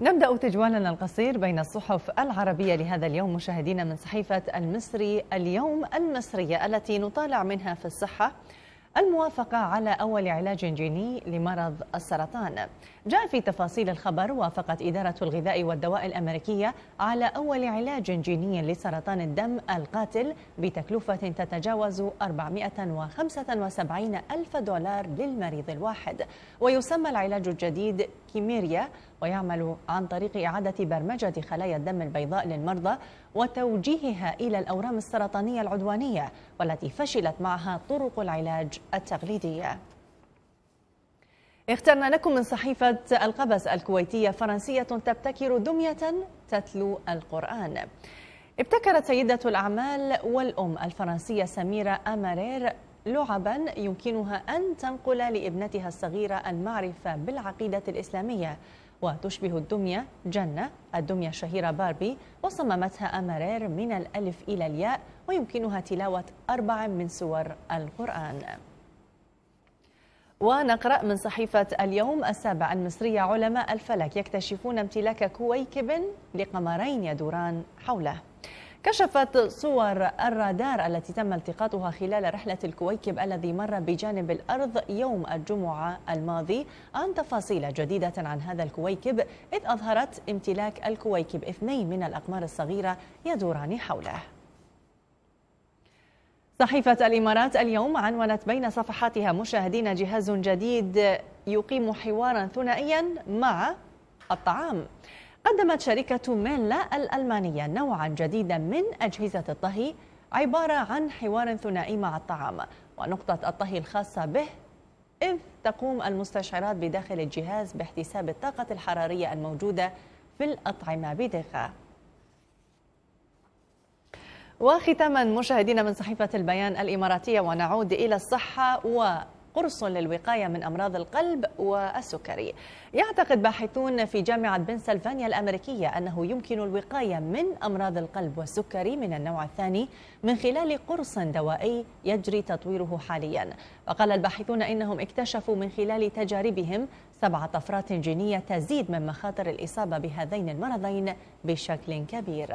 نبدأ تجوالنا القصير بين الصحف العربية لهذا اليوم مشاهدينا من صحيفة المصري اليوم المصرية التي نطالع منها في الصحة الموافقة على أول علاج جيني لمرض السرطان جاء في تفاصيل الخبر وافقت إدارة الغذاء والدواء الأمريكية على أول علاج جيني لسرطان الدم القاتل بتكلفة تتجاوز 475 ألف دولار للمريض الواحد ويسمى العلاج الجديد كيميريا ويعمل عن طريق إعادة برمجة خلايا الدم البيضاء للمرضى وتوجيهها إلى الأورام السرطانية العدوانية والتي فشلت معها طرق العلاج التقليدية اخترنا لكم من صحيفة القبس الكويتية فرنسية تبتكر دمية تتلو القرآن ابتكرت سيدة الأعمال والأم الفرنسية سميرة أمارير لعبا يمكنها أن تنقل لابنتها الصغيرة المعرفة بالعقيدة الإسلامية وتشبه الدمية جنة الدمية الشهيرة باربي وصممتها أمارير من الألف إلى الياء ويمكنها تلاوة أربع من سور القرآن ونقرأ من صحيفة اليوم السابع المصرية علماء الفلك يكتشفون امتلاك كويكب لقمرين يدوران حوله كشفت صور الرادار التي تم التقاطها خلال رحلة الكويكب الذي مر بجانب الأرض يوم الجمعة الماضي عن تفاصيل جديدة عن هذا الكويكب إذ أظهرت امتلاك الكويكب اثنين من الأقمار الصغيرة يدوران حوله صحيفة الإمارات اليوم عنونت بين صفحاتها مشاهدين جهاز جديد يقيم حوارا ثنائيا مع الطعام قدمت شركة ميلا الألمانية نوعا جديدا من أجهزة الطهي عبارة عن حوار ثنائي مع الطعام ونقطة الطهي الخاصة به إذ تقوم المستشعرات بداخل الجهاز باحتساب الطاقة الحرارية الموجودة في الأطعمة بدقة وختاما مشاهدينا من صحيفة البيان الإماراتية ونعود إلى الصحة و قرص للوقاية من أمراض القلب والسكري يعتقد باحثون في جامعة بنسلفانيا الأمريكية أنه يمكن الوقاية من أمراض القلب والسكري من النوع الثاني من خلال قرص دوائي يجري تطويره حاليا وقال الباحثون إنهم اكتشفوا من خلال تجاربهم سبع طفرات جينية تزيد من مخاطر الإصابة بهذين المرضين بشكل كبير